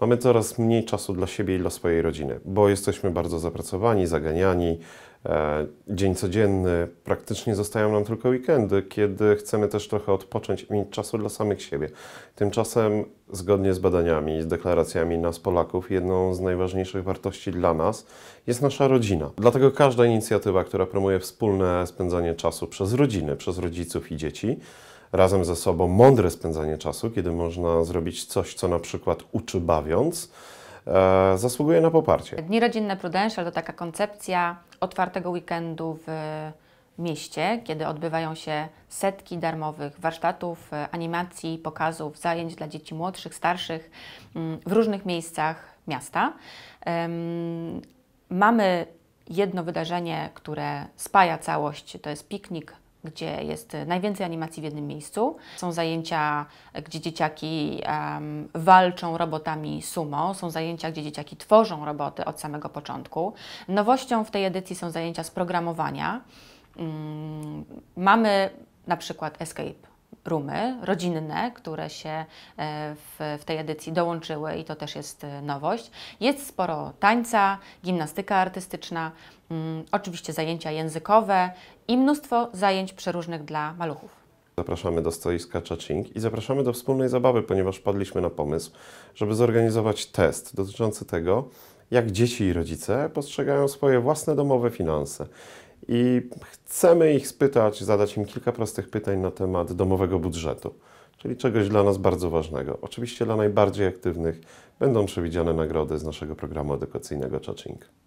Mamy coraz mniej czasu dla siebie i dla swojej rodziny, bo jesteśmy bardzo zapracowani, zaganiani. E, dzień codzienny, praktycznie zostają nam tylko weekendy, kiedy chcemy też trochę odpocząć i mieć czasu dla samych siebie. Tymczasem, zgodnie z badaniami i z deklaracjami nas Polaków, jedną z najważniejszych wartości dla nas jest nasza rodzina. Dlatego każda inicjatywa, która promuje wspólne spędzanie czasu przez rodziny, przez rodziców i dzieci, razem ze sobą mądre spędzanie czasu, kiedy można zrobić coś, co na przykład uczy bawiąc, e, zasługuje na poparcie. Dni rodzinne Prudential to taka koncepcja otwartego weekendu w mieście, kiedy odbywają się setki darmowych warsztatów, animacji, pokazów, zajęć dla dzieci młodszych, starszych mm, w różnych miejscach miasta. Mamy jedno wydarzenie, które spaja całość, to jest piknik gdzie jest najwięcej animacji w jednym miejscu. Są zajęcia, gdzie dzieciaki um, walczą robotami sumo, są zajęcia, gdzie dzieciaki tworzą roboty od samego początku. Nowością w tej edycji są zajęcia z programowania. Um, mamy na przykład Escape rumy rodzinne, które się e, w, w tej edycji dołączyły i to też jest e, nowość. Jest sporo tańca, gimnastyka artystyczna, mm, oczywiście zajęcia językowe i mnóstwo zajęć przeróżnych dla maluchów. Zapraszamy do stoiska Chaching i zapraszamy do wspólnej zabawy, ponieważ padliśmy na pomysł, żeby zorganizować test dotyczący tego, jak dzieci i rodzice postrzegają swoje własne domowe finanse. I chcemy ich spytać, zadać im kilka prostych pytań na temat domowego budżetu, czyli czegoś dla nas bardzo ważnego. Oczywiście dla najbardziej aktywnych będą przewidziane nagrody z naszego programu edukacyjnego Chaching.